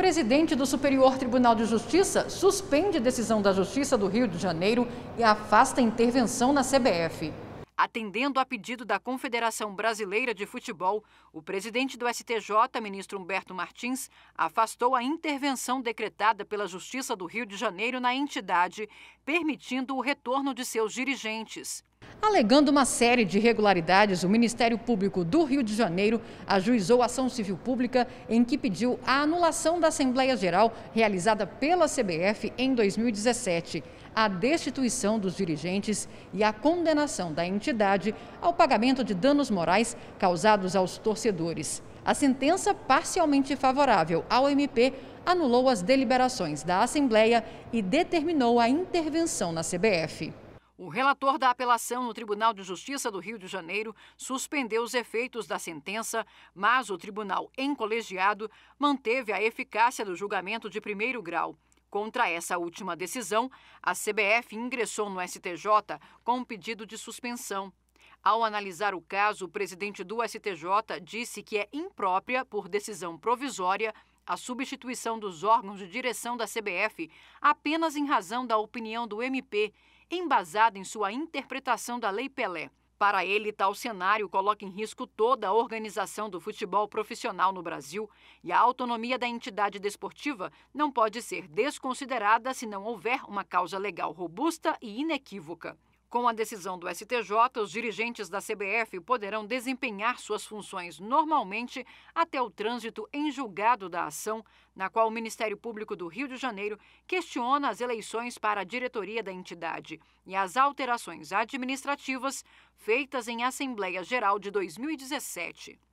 presidente do Superior Tribunal de Justiça suspende decisão da Justiça do Rio de Janeiro e afasta intervenção na CBF. Atendendo a pedido da Confederação Brasileira de Futebol, o presidente do STJ, ministro Humberto Martins, afastou a intervenção decretada pela Justiça do Rio de Janeiro na entidade, permitindo o retorno de seus dirigentes. Alegando uma série de irregularidades, o Ministério Público do Rio de Janeiro ajuizou ação civil pública em que pediu a anulação da Assembleia Geral realizada pela CBF em 2017, a destituição dos dirigentes e a condenação da entidade ao pagamento de danos morais causados aos torcedores. A sentença, parcialmente favorável ao MP, anulou as deliberações da Assembleia e determinou a intervenção na CBF. O relator da apelação no Tribunal de Justiça do Rio de Janeiro suspendeu os efeitos da sentença, mas o tribunal em colegiado manteve a eficácia do julgamento de primeiro grau. Contra essa última decisão, a CBF ingressou no STJ com um pedido de suspensão. Ao analisar o caso, o presidente do STJ disse que é imprópria, por decisão provisória, a substituição dos órgãos de direção da CBF apenas em razão da opinião do MP embasada em sua interpretação da Lei Pelé. Para ele, tal cenário coloca em risco toda a organização do futebol profissional no Brasil e a autonomia da entidade desportiva não pode ser desconsiderada se não houver uma causa legal robusta e inequívoca. Com a decisão do STJ, os dirigentes da CBF poderão desempenhar suas funções normalmente até o trânsito em julgado da ação, na qual o Ministério Público do Rio de Janeiro questiona as eleições para a diretoria da entidade e as alterações administrativas feitas em Assembleia Geral de 2017.